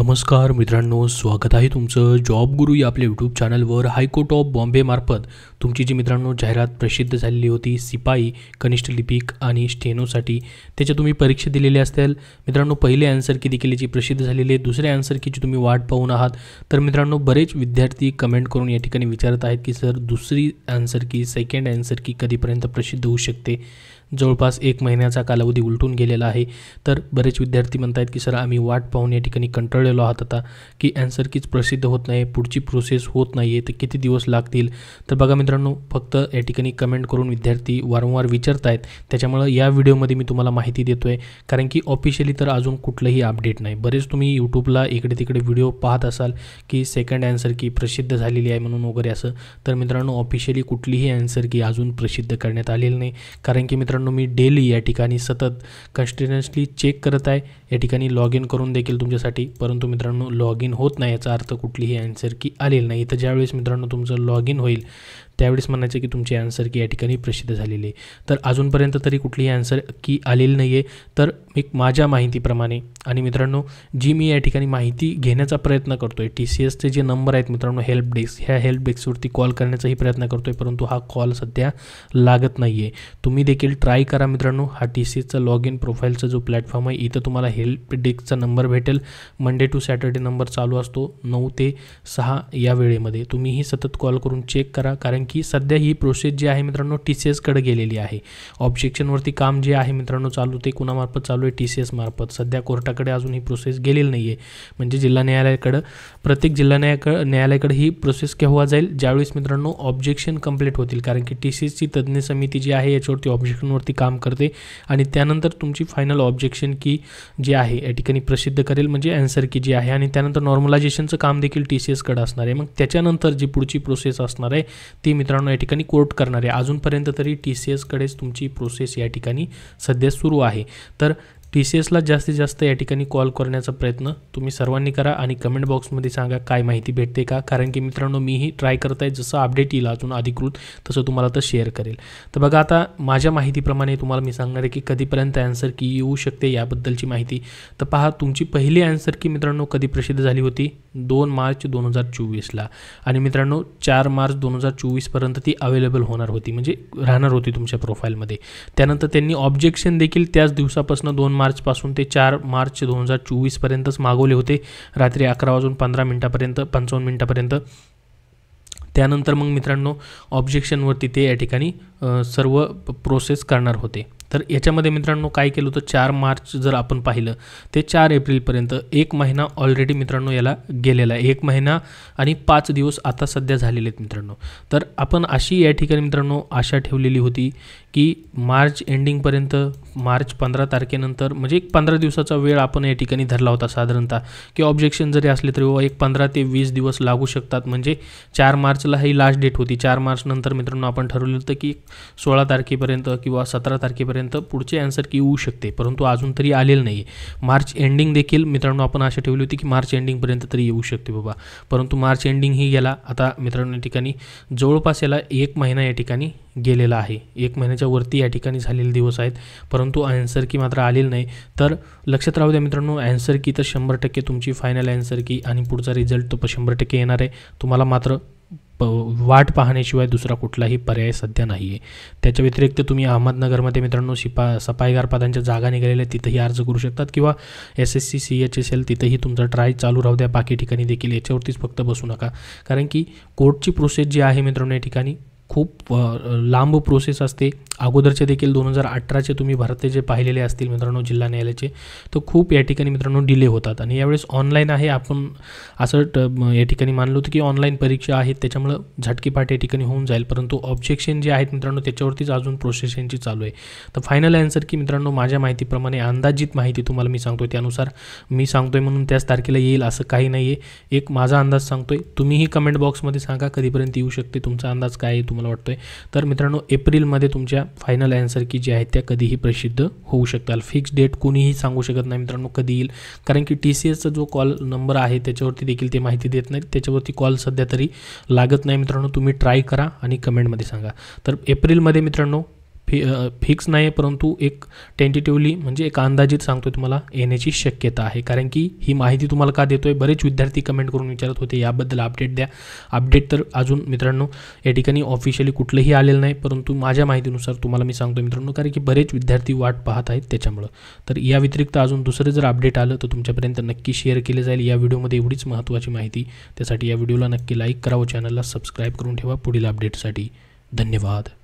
नमस्कार मित्रांनो स्वागत आहे तुमचं जॉब गुरु या आपल्या यूट्यूब चॅनलवर हायकोर्ट ऑफ बॉम्बेमार्फत तुमची जी मित्रांनो जाहिरात प्रसिद्ध झालेली होती सिपाई कनिष्ठ लिपिक आणि स्टेनोसाठी त्याच्या तुम्ही परीक्षा दिलेल्या असतील मित्रांनो पहिले आन्सर की देखील जी प्रसिद्ध झालेली आहे दुसऱ्या जी तुम्ही वाट पाहून आहात तर मित्रांनो बरेच विद्यार्थी कमेंट करून या ठिकाणी विचारत आहेत की सर दुसरी आन्सर की सेकंड आन्सर की कधीपर्यंत प्रसिद्ध होऊ शकते जवळपास एक महिन्याचा कालावधी उलटून गेलेला आहे तर बरेच विद्यार्थी म्हणत आहेत की सर आम्ही वाट पाहून या ठिकाणी कंटाळलेलो आहात आता की अँसर कीच प्रसिद्ध होत नाही पुढची प्रोसेस होत नाही आहे तर किती दिवस लागतील तर बघा मित्रांनो फक्त या ठिकाणी कमेंट करून विद्यार्थी वारंवार विचारत आहेत त्याच्यामुळं या व्हिडिओमध्ये मी तुम्हाला माहिती देतो आहे कारण की ऑफिशियली तर अजून कुठलंही अपडेट नाही बरेच तुम्ही यूट्यूबला इकडे तिकडे व्हिडिओ पाहत असाल की सेकंड अँसर की प्रसिद्ध झालेली आहे म्हणून वगैरे असं तर मित्रांनो ऑफिशियली कुठलीही अँसर की अजून प्रसिद्ध करण्यात आलेली नाही कारण की मित्रांनो मित्रांनो मी डेली या ठिकाणी सतत कन्स्टिन्युअसली चेक करत आहे या ठिकाणी लॉग इन करून देखील तुमच्यासाठी परंतु मित्रांनो लॉग इन होत नाही याचा अर्थ कुठलीही अँसर की आलेली नाही इथं ज्यावेळेस मित्रांनो तुमचं लॉग इन होईल त्यावेळेस म्हणायचं की तुमचे आन्सर की या ठिकाणी प्रसिद्ध झालेले आहे तर अजूनपर्यंत तरी कुठलीही आन्सर की आलेली नाही आहे तर मी माझ्या माहितीप्रमाणे आणि मित्रांनो जी मी या ठिकाणी माहिती घेण्याचा प्रयत्न करतो आहे टी सी एसचे जे नंबर आहेत मित्रांनो हेल्प डेस्क ह्या हेल्प डेस्कवरती कॉल करण्याचाही प्रयत्न करतो आहे परंतु हा कॉल सध्या लागत नाही आहे तुम्ही देखील ट्राय करा मित्रांनो हा टी सी एसचा लॉग इन प्रोफाईलचा जो प्लॅटफॉर्म आहे इथं तुम्हाला हेल्प डेस्कचा नंबर भेटेल मंडे टू सॅटर्डे नंबर चालू असतो नऊ ते सहा या वेळेमध्ये तुम्हीही सतत कॉल करून चेक करा कारण की सध्या ही प्रोसेस जी आहे मित्रांनो टी सी एसकडे गेलेली आहे ऑब्जेक्शनवरती काम जे आहे मित्रांनो चालू ते कुणामार्फत चालू आहे टी सी एस मार्फत सध्या कोर्टाकडे अजून ही प्रोसेस गेलेली नाही आहे म्हणजे जिल्हा न्यायालयाकडं प्रत्येक जिल्हा न्याया न्यायालयाकडे ही प्रोसेस केव्हा जाईल ज्यावेळेस मित्रांनो ऑब्जेक्शन कंप्लीट होतील कारण की टी सी एसची तज्ज्ञ समिती जी आहे याच्यावरती ऑब्जेक्शनवरती काम करते आणि त्यानंतर तुमची फायनल ऑब्जेक्शन की जी आहे या ठिकाणी प्रसिद्ध करेल म्हणजे अँसर की जी आहे आणि त्यानंतर नॉर्मलायझेशनचं काम देखील टी सी एसकडे असणार आहे मग त्याच्यानंतर जी पुढची प्रोसेस असणार आहे ती मित्रांनो या ठिकाणी कोर्ट करणार आहे अजूनपर्यंत तरी टी सी एसकडेच तुमची प्रोसेस या ठिकाणी सध्या सुरू आहे तर टी सी एसला जास्तीत जास्त या ठिकाणी कॉल करण्याचा प्रयत्न तुम्ही सर्वांनी करा आणि कमेंट बॉक्समध्ये सांगा काय माहिती भेटते का कारण की मित्रांनो मीही ट्राय करत आहे जसं अपडेट येईल अजून अधिकृत तसं तुम्हाला तर शेअर करेल तर बघा आता माझ्या माहितीप्रमाणे तुम्हाला मी सांगणार आहे की कधीपर्यंत अँसर की येऊ शकते याबद्दलची माहिती तर पहा तुमची पहिली अँसर की मित्रांनो कधी प्रसिद्ध झाली होती दोन मार्च दोन हजार चोवीसला आणि मित्रांनो चार मार्च दोन हजार चोवीसपर्यंत ती अवेलेबल होणार होती म्हणजे राहणार होती तुमच्या प्रोफाईलमध्ये त्यानंतर त्यांनी ऑब्जेक्शन देखील त्याच दिवसापासून दोन मार्चपासून ते चार मार्च दोन हजार चोवीसपर्यंतच मागवले होते रात्री अकरा वाजून पंधरा मिनटापर्यंत पंचावन्न मिनटापर्यंत त्यानंतर मग मित्रांनो ऑब्जेक्शनवरती ते या ठिकाणी सर्व प्रोसेस करणार होते तर याच्यामध्ये मित्रांनो काय केलं होतं चार मार्च जर आपण पाहिलं ते चार एप्रिलपर्यंत एक महिना ऑलरेडी मित्रांनो याला गेलेला आहे एक महिना आणि पाच दिवस आता सध्या झालेले आहेत मित्रांनो तर आपण अशी या ठिकाणी मित्रांनो आशा ठेवलेली होती की मार्च एंडिंगपर्यंत मार्च पंधरा तारखेनंतर म्हणजे एक पंधरा दिवसाचा वेळ आपण या ठिकाणी धरला होता साधारणतः की ऑब्जेक्शन जरी असले तरी बाबा एक पंधरा ते वीस दिवस लागू शकतात म्हणजे चार मार्चला ही लास्ट डेट होती चार मार्चनंतर मित्रांनो आपण ठरवलं होतं की सोळा तारखेपर्यंत किंवा सतरा तारखेपर्यंत पुढचे आन्सर की येऊ शकते परंतु अजून तरी आलेलं नाही मार्च एंडिंग देखील मित्रांनो आपण असे ठेवली होती की मार्च एंडिंगपर्यंत तरी येऊ शकते बाबा परंतु मार्च एंडिंग ही गेला आता मित्रांनो या ठिकाणी जवळपास याला एक महिना या ठिकाणी गेलेला आहे एक महिन्याच्या वरती या ठिकाणी झालेले दिवस आहेत परंतु आन्सर की मात्र आलेली नाही तर लक्षात राहू द्या मित्रांनो अँसर की तर शंभर टक्के तुमची फायनल अँसर की आणि पुढचा रिझल्ट तो शंभर टक्के येणार आहे तुम्हाला मात्र प वाट पाहण्याशिवाय दुसरा कुठलाही पर्याय सध्या नाही आहे त्याच्या व्यतिरिक्त तुम्ही अहमदनगरमध्ये मित्रांनो शिपा सफाईगार पदांच्या जागा निघालेल्या तिथंही अर्ज करू शकतात किंवा S S C C H S L तिथंही तुमचा ट्राय चालू राहू द्या बाकी ठिकाणी देखील याच्यावरतीच फक्त बसू नका कारण की कोर्टची प्रोसेस जी आहे मित्रांनो या ठिकाणी खूप लांब प्रोसेस असते अगोदरचे देखील दोन हजार अठराचे तुम्ही भारते जे पाहिलेले असतील मित्रांनो जिल्हा न्यायालयाचे तर खूप या ठिकाणी मित्रांनो डिले होतात आणि यावेळेस ऑनलाईन आहे आपण असं या ठिकाणी मानलो होतं की ऑनलाईन परीक्षा आहेत त्याच्यामुळं झटकीपाट या ठिकाणी होऊन जाईल परंतु ऑब्जेक्शन जे आहेत मित्रांनो त्याच्यावरतीच अजून प्रोसेस चालू आहे तर फायनल ॲन्सर की मित्रांनो माझ्या माहितीप्रमाणे अंदाजित माहिती तुम्हाला मी सांगतो त्यानुसार मी सांगतो आहे म्हणून त्याच तारखेला येईल असं काही नाही आहे एक माझा अंदाज सांगतोय तुम्हीही कमेंट बॉक्समध्ये सांगा कधीपर्यंत येऊ शकते तुमचा अंदाज काय आहे मला वाटतं तर मित्रांनो एप्रिलमध्ये तुमच्या फायनल ॲन्सर की जी आहेत त्या कधीही प्रसिद्ध होऊ शकतात फिक्स डेट कोणीही सांगू शकत नाही मित्रांनो कधी येईल कारण की टी सी एसचा जो कॉल नंबर आहे त्याच्यावरती देखील ते माहिती देत नाही त्याच्यावरती कॉल सध्या तरी लागत नाही मित्रांनो तुम्ही ट्राय करा आणि कमेंटमध्ये सांगा तर एप्रिलमध्ये मित्रांनो फि फिक्स नाही आहे परंतु एक टेंटेटिव्हली म्हणजे एक अंदाजित सांगतो तुम्हाला येण्याची शक्यता आहे कारण की ही माहिती तुम्हाला का देतो आहे बरेच विद्यार्थी कमेंट करून विचारत होते याबद्दल अपडेट द्या अपडेट तर अजून मित्रांनो या ठिकाणी ऑफिशियली कुठलंही आलेलं नाही परंतु माझ्या माहितीनुसार तुम्हाला मी सांगतो मित्रांनो कारण की बरेच विद्यार्थी वाट पाहत आहेत त्याच्यामुळं तर या व्यतिरिक्त अजून दुसरं जर अपडेट आलं तर तुमच्यापर्यंत नक्की शेअर केले जाईल या व्हिडिओमध्ये एवढीच महत्त्वाची माहिती त्यासाठी या व्हिडिओला नक्की लाईक करावं चॅनलला सबस्क्राईब करून ठेवा पुढील अपडेटसाठी धन्यवाद